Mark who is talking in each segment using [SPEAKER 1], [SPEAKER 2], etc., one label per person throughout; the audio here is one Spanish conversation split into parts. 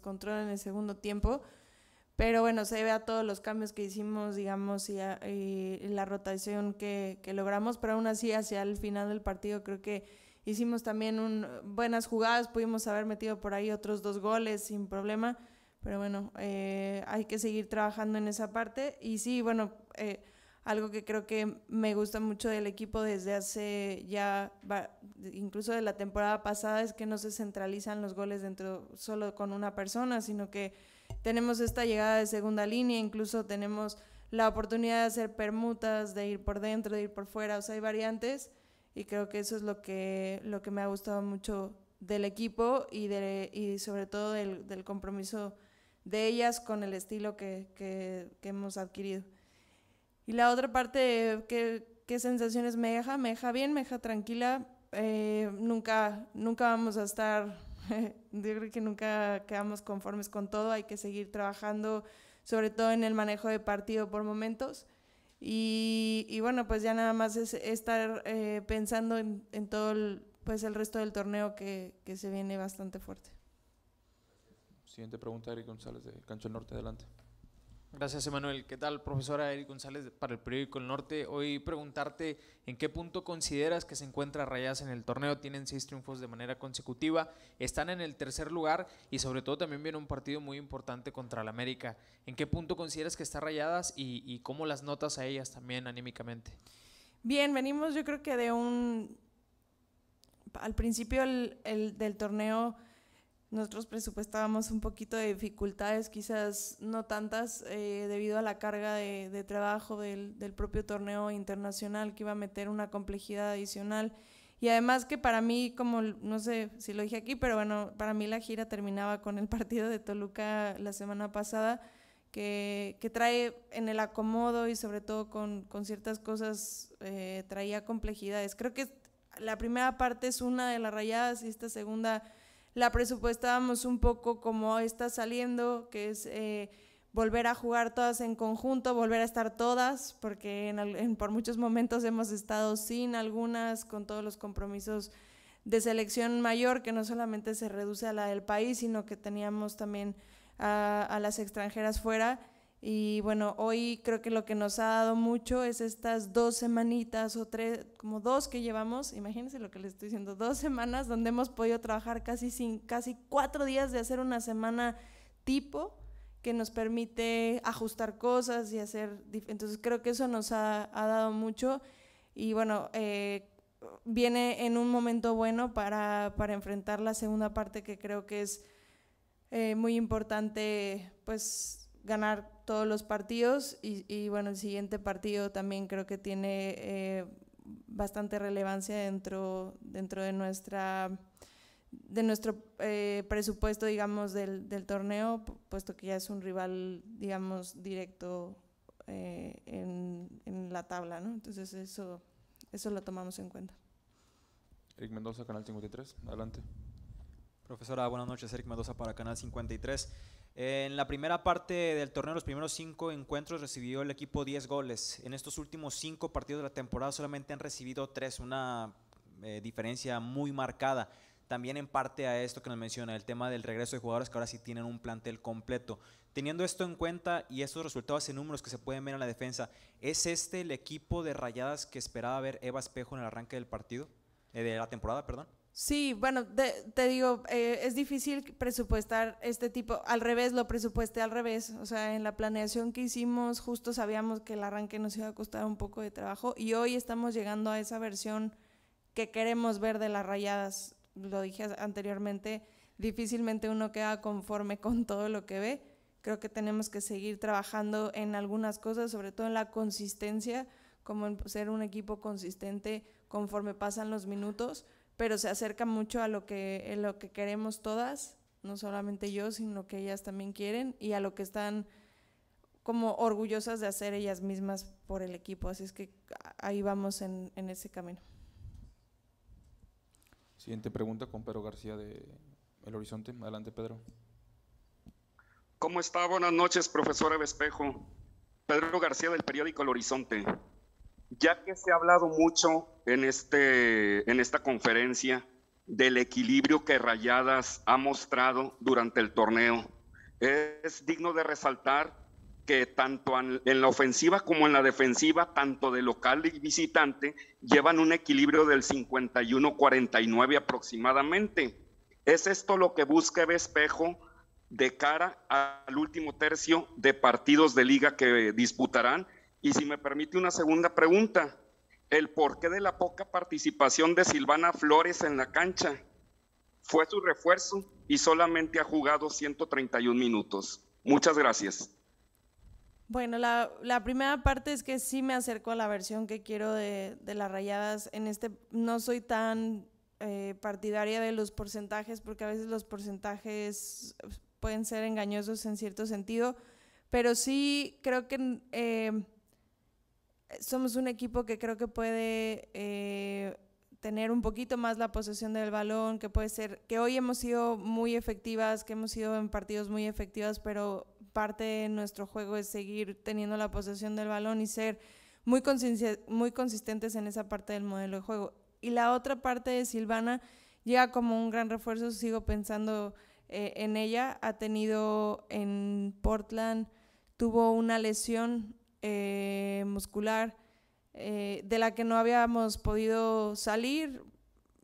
[SPEAKER 1] control en el segundo tiempo. Pero bueno, se ve a todos los cambios que hicimos, digamos, y, la rotación que, logramos, pero aún así hacia el final del partido creo que hicimos también un, buenas jugadas, pudimos haber metido por ahí otros dos goles sin problema, pero bueno, eh, hay que seguir trabajando en esa parte. Y sí, bueno, eh, algo que creo que me gusta mucho del equipo desde hace ya, incluso de la temporada pasada, es que no se centralizan los goles dentro solo con una persona, sino que tenemos esta llegada de segunda línea, incluso tenemos la oportunidad de hacer permutas, de ir por dentro, de ir por fuera, o sea, hay variantes y creo que eso es lo que, lo que me ha gustado mucho del equipo y, y sobre todo del, compromiso de ellas con el estilo que hemos adquirido. Y la otra parte, ¿qué, sensaciones me deja? Me deja bien, me deja tranquila. Eh, nunca, nunca vamos a estar, yo creo que nunca quedamos conformes con todo, hay que seguir trabajando, sobre todo en el manejo de partido por momentos. Y, bueno, pues ya nada más es estar eh, pensando en, todo el, pues el resto del torneo que, se viene bastante fuerte.
[SPEAKER 2] Siguiente pregunta, Eric González de Cancho Norte, adelante. Gracias, Emanuel. ¿Qué tal, profesora Eric González para el periódico El Norte? Hoy preguntarte en qué punto consideras que se encuentra rayadas en el torneo. Tienen seis triunfos de manera consecutiva, están en el tercer lugar y sobre todo también viene un partido muy importante contra el América. ¿En qué punto consideras que está Rayadas y, cómo las notas a ellas también anímicamente?
[SPEAKER 1] Bien, venimos yo creo que de un... Al principio del torneo nosotros presupuestábamos un poquito de dificultades, quizás no tantas, eh, debido a la carga de, trabajo del, propio torneo internacional que iba a meter una complejidad adicional. Y además que para mí, como no sé si lo dije aquí, pero bueno, para mí la gira terminaba con el partido de Toluca la semana pasada, que, trae en el acomodo y sobre todo con, ciertas cosas eh, traía complejidades. Creo que la primera parte es una de las rayadas y esta segunda la presupuestábamos un poco como está saliendo, que es eh, volver a jugar todas en conjunto, volver a estar todas, porque en, por muchos momentos hemos estado sin algunas, con todos los compromisos de selección mayor, que no solamente se reduce a la del país, sino que teníamos también a las extranjeras fuera. Y bueno, hoy creo que lo que nos ha dado mucho es estas dos semanitas o tres, como dos que llevamos, imagínense lo que les estoy diciendo, dos semanas donde hemos podido trabajar casi, sin, casi cuatro días de hacer una semana tipo que nos permite ajustar cosas y hacer, entonces creo que eso nos ha, dado mucho y bueno, eh, viene en un momento bueno para, enfrentar la segunda parte que creo que es eh, muy importante pues ganar todos los partidos y, bueno, el siguiente partido también creo que tiene eh, bastante relevancia dentro, dentro de nuestra de nuestro eh, presupuesto, digamos, del, torneo, puesto que ya es un rival, digamos, directo eh, en, en, la tabla, ¿no? Entonces eso, eso lo tomamos en cuenta.
[SPEAKER 2] Eric Mendoza, Canal 53, adelante. Profesora, buenas noches, Eric Mendoza para Canal 53. En la primera parte del torneo, los primeros cinco encuentros recibió el equipo 10 goles. En estos últimos cinco partidos de la temporada solamente han recibido tres, una eh, diferencia muy marcada. También en parte a esto que nos menciona, el tema del regreso de jugadores que ahora sí tienen un plantel completo. Teniendo esto en cuenta y estos resultados en números que se pueden ver en la defensa, ¿es este el equipo de rayadas que esperaba ver Eva Espejo en el arranque del partido? Eh, de la temporada, perdón.
[SPEAKER 1] Sí, bueno, te, digo, eh, es difícil presupuestar este tipo, al revés, lo presupuesté al revés, o sea, en la planeación que hicimos justo sabíamos que el arranque nos iba a costar un poco de trabajo y hoy estamos llegando a esa versión que queremos ver de las rayadas, lo dije anteriormente, difícilmente uno queda conforme con todo lo que ve, creo que tenemos que seguir trabajando en algunas cosas, sobre todo en la consistencia, como en ser un equipo consistente conforme pasan los minutos pero se acerca mucho a lo que, lo que queremos todas, no solamente yo, sino que ellas también quieren y a lo que están como orgullosas de hacer ellas mismas por el equipo. Así es que ahí vamos en, en ese camino.
[SPEAKER 2] Siguiente pregunta con Pedro García de El Horizonte. Adelante, Pedro. ¿Cómo está? Buenas noches, profesora Vespejo. Pedro García del periódico El Horizonte ya que se ha hablado mucho en, este, en esta conferencia del equilibrio que Rayadas ha mostrado durante el torneo, es digno de resaltar que tanto en la ofensiva como en la defensiva, tanto de local y visitante, llevan un equilibrio del 51-49 aproximadamente. Es esto lo que busca Bespejo de cara al último tercio de partidos de liga que disputarán y si me permite una segunda pregunta, el porqué de la poca participación de Silvana Flores en la cancha. Fue su refuerzo y solamente ha jugado 131 minutos. Muchas gracias.
[SPEAKER 1] Bueno, la, primera parte es que sí me acerco a la versión que quiero de, las rayadas. En este no soy tan eh, partidaria de los porcentajes porque a veces los porcentajes pueden ser engañosos en cierto sentido, pero sí creo que eh, somos un equipo que creo que puede eh, tener un poquito más la posesión del balón, que puede ser, que hoy hemos sido muy efectivas, que hemos sido en partidos muy efectivas, pero parte de nuestro juego es seguir teniendo la posesión del balón y ser muy, muy consistentes en esa parte del modelo de juego. Y la otra parte de Silvana llega como un gran refuerzo, sigo pensando eh, en ella, ha tenido en Portland, tuvo una lesión eh, muscular eh, de la que no habíamos podido salir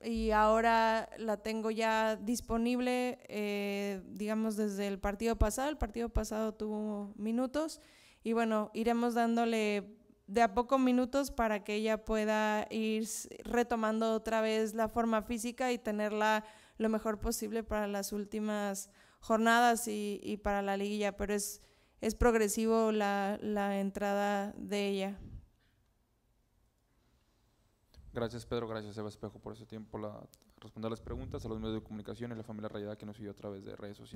[SPEAKER 1] y ahora la tengo ya disponible, eh, digamos, desde el partido pasado. El partido pasado tuvo minutos y bueno, iremos dándole de a poco minutos para que ella pueda ir retomando otra vez la forma física y tenerla lo mejor posible para las últimas jornadas y, y para la liguilla. Pero es es progresivo la, la entrada de ella.
[SPEAKER 2] Gracias Pedro, gracias Eva Espejo por ese tiempo, la, responder las preguntas, a los medios de comunicación y la familia Rayada que nos siguió a través de redes sociales.